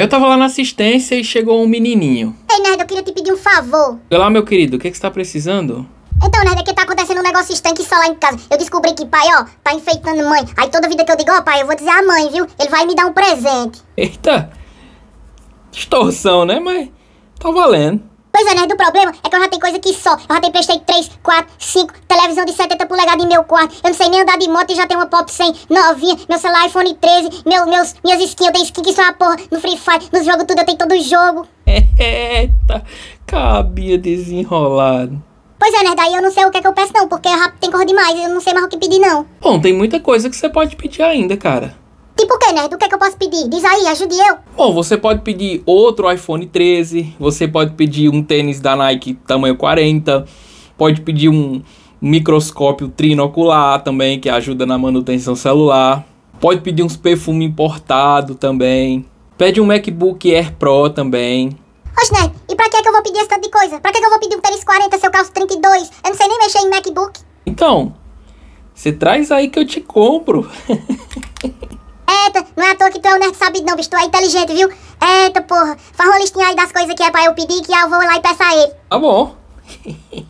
eu tava lá na assistência e chegou um menininho. Ei, Nerd, eu queria te pedir um favor. Olá, meu querido, o que, é que você tá precisando? Então, Nerd, é que tá acontecendo um negócio estanque só lá em casa. Eu descobri que pai, ó, tá enfeitando mãe. Aí toda vida que eu digo, ó, pai, eu vou dizer a mãe, viu? Ele vai me dar um presente. Eita! Distorção, né? Mas tá valendo. Pois é, né, nerd O problema é que eu já tenho coisa que só. Eu já tenho Playstation 3, 4, 5, televisão de 70 polegadas em meu quarto. Eu não sei nem andar de moto e já tenho uma Pop 100 novinha. Meu celular iPhone 13, meu, meus, minhas skins. Eu tenho skin que são uma porra no Free Fire, nos jogos tudo. Eu tenho todo o jogo. Eita, cabia desenrolado. Pois é, nerd né, aí eu não sei o que é que eu peço, não, porque rápido tem cor demais, eu não sei mais o que pedir, não. Bom, tem muita coisa que você pode pedir ainda, cara por quê, Nerd? Né? O que é que eu posso pedir? Diz aí, ajude eu. Bom, você pode pedir outro iPhone 13, você pode pedir um tênis da Nike tamanho 40, pode pedir um microscópio trinocular também, que ajuda na manutenção celular. Pode pedir uns perfumes importados também. Pede um MacBook Air Pro também. Oxe, Nerd, né? e pra que é que eu vou pedir esse tanto de coisa? Pra que é que eu vou pedir um tênis 40 se eu calço 32? Eu não sei nem mexer em MacBook. Então, você traz aí que eu te compro. Não é à toa que tu é um nerd sabido, não, bicho. Tu é inteligente, viu? Eita, porra. Faz uma listinha aí das coisas que é pra eu pedir que eu vou lá e peça a ele. Tá bom.